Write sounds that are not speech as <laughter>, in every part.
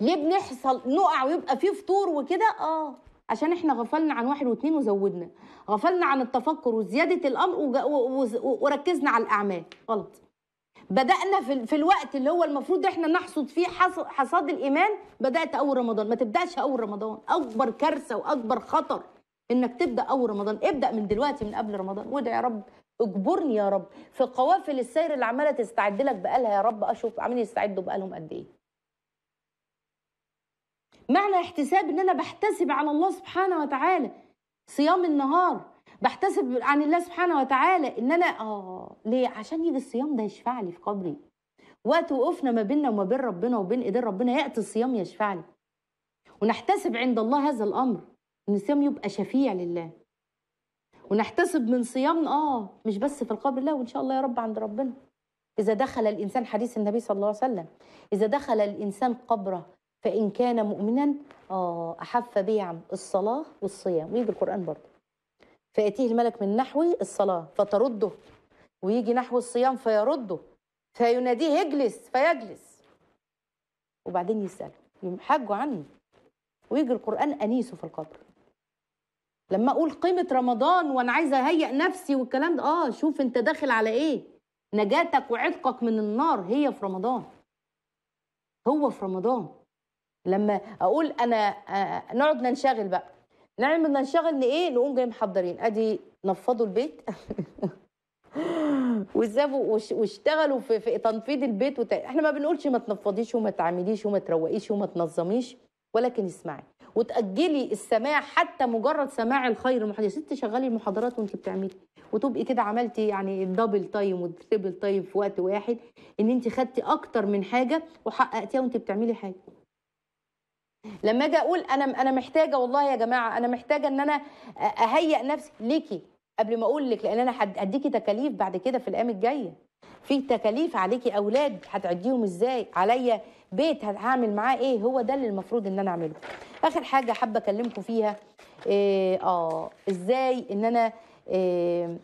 ليه بنحصل نقع ويبقى فيه فطور وكده اه عشان احنا غفلنا عن واحد واثنين وزودنا غفلنا عن التفكر وزياده الامر وركزنا على الاعمال غلط بدأنا في, في الوقت اللي هو المفروض احنا نحصد فيه حصاد الإيمان بدأت أول رمضان ما تبدأش أول رمضان أكبر كارثة وأكبر خطر إنك تبدأ أول رمضان ابدأ من دلوقتي من قبل رمضان وادعي يا رب اجبرني يا رب في قوافل السير اللي عمالة تستعد لك بقالها يا رب أشوف عاملين يستعدوا بقالهم قد إيه معنى احتساب ان انا بحتسب على الله سبحانه وتعالى صيام النهار بحتسب عن الله سبحانه وتعالى ان انا اه ليه عشان يجي الصيام ده يشفع لي في قبري وقت وقفنا ما بيننا وما بين ربنا وبين ايدين ربنا ياتي الصيام يشفع لي ونحتسب عند الله هذا الامر ان الصيام يبقى شفيع لله ونحتسب من صيامنا اه مش بس في القبر لا وان شاء الله يا رب عند ربنا اذا دخل الانسان حديث النبي صلى الله عليه وسلم اذا دخل الانسان قبره فإن كان مؤمنا آه أحف به الصلاة والصيام ويجي القرآن برضه فيأتيه الملك من نحو الصلاة فترده ويجي نحو الصيام فيرده فيناديه اجلس فيجلس وبعدين يسأله يحجوا عني ويجي القرآن أنيسه في القبر لما أقول قيمة رمضان وأنا عايزة أهيئ نفسي والكلام ده آه شوف أنت داخل على إيه نجاتك وعتقك من النار هي في رمضان هو في رمضان لما اقول انا آه، نقعد ننشغل بقى نعمل ننشغل ايه نقوم جاي محضرين ادي نفضوا البيت <laughs> وسابوا واشتغلوا في, في تنفيذ البيت وت... احنا ما بنقولش ما تنفضيش وما تعمليش وما تروقيش وما تنظميش ولكن اسمعي وتاجلي السماع حتى مجرد سماع الخير المحاضره ست شغلي المحاضرات وانت بتعملي وتبقي كده عملتي يعني الدبل تايم والتريبل تايم في وقت واحد ان انت خدتي اكتر من حاجه وحققتيها وانت بتعملي حاجه لما اجي اقول انا انا محتاجه والله يا جماعه انا محتاجه ان انا اهيئ نفسي ليكي قبل ما اقول لك لان انا هديكي تكاليف بعد كده في الايام الجايه في تكاليف عليكي اولاد هتعديهم ازاي عليا بيت هعمل معاه ايه هو ده اللي المفروض ان انا اعمله اخر حاجه حابه اكلمكم فيها إيه اه ازاي ان انا إيه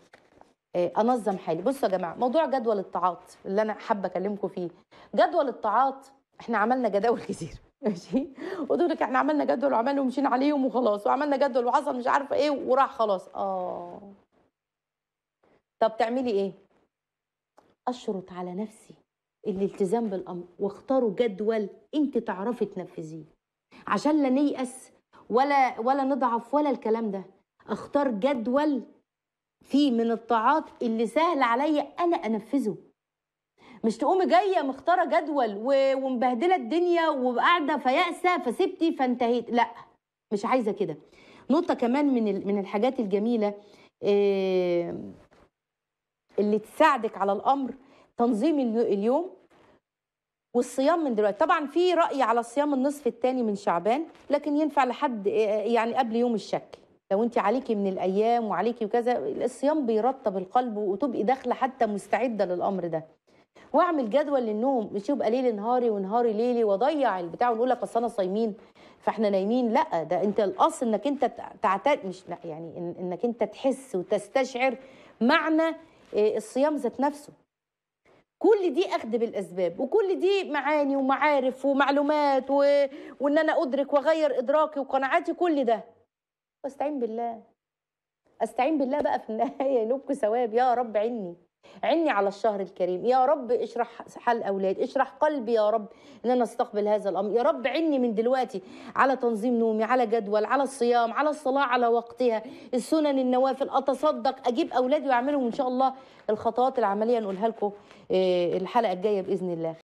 انظم حالي بصوا يا جماعه موضوع جدول الطاعات اللي انا حابه اكلمكم فيه جدول الطاعات احنا عملنا جداول كتير <laughs> ماشي ودول احنا عملنا جدول وعملنا ومشينا عليهم وخلاص وعملنا جدول وحصل مش عارفه ايه وراح خلاص اه طب تعملي ايه اشرط على نفسي الالتزام بالامر واختاروا جدول انت تعرفي تنفذيه عشان لا نيأس ولا ولا نضعف ولا الكلام ده اختار جدول فيه من الطاعات اللي سهل عليا انا انفذه مش تقومي جايه مختاره جدول ومبهدله الدنيا وقاعده فيأسه فسبتي فانتهيت لا مش عايزه كده نقطه كمان من من الحاجات الجميله آه، اللي تساعدك على الامر تنظيم اليوم والصيام من دلوقتي طبعا في راي على صيام النصف الثاني من شعبان لكن ينفع لحد آه، يعني قبل يوم الشك لو انت عليكي من الايام وعليكي وكذا الصيام بيرطب القلب وتبقي داخله حتى مستعده للامر ده واعمل جدول للنوم مش يبقى ليلي نهاري ونهاري ليلي واضيع البتاع ونقول لك اصل انا صايمين فاحنا نايمين لا ده انت الاصل انك انت تعتاد مش لا يعني إن انك انت تحس وتستشعر معنى آه، الصيام ذات نفسه كل دي اخد بالاسباب وكل دي معاني ومعارف ومعلومات و... وان انا ادرك واغير ادراكي وقناعاتي كل ده واستعين بالله استعين بالله بقى في النهايه ينبكي ثواب يا رب عني عني على الشهر الكريم يا رب اشرح حال اولادي اشرح قلبي يا رب ان انا استقبل هذا الامر يا رب عني من دلوقتي على تنظيم نومي على جدول على الصيام على الصلاه على وقتها السنن النوافل اتصدق اجيب اولادي واعملهم ان شاء الله الخطوات العمليه نقولها لكم آه، الحلقه الجايه باذن الله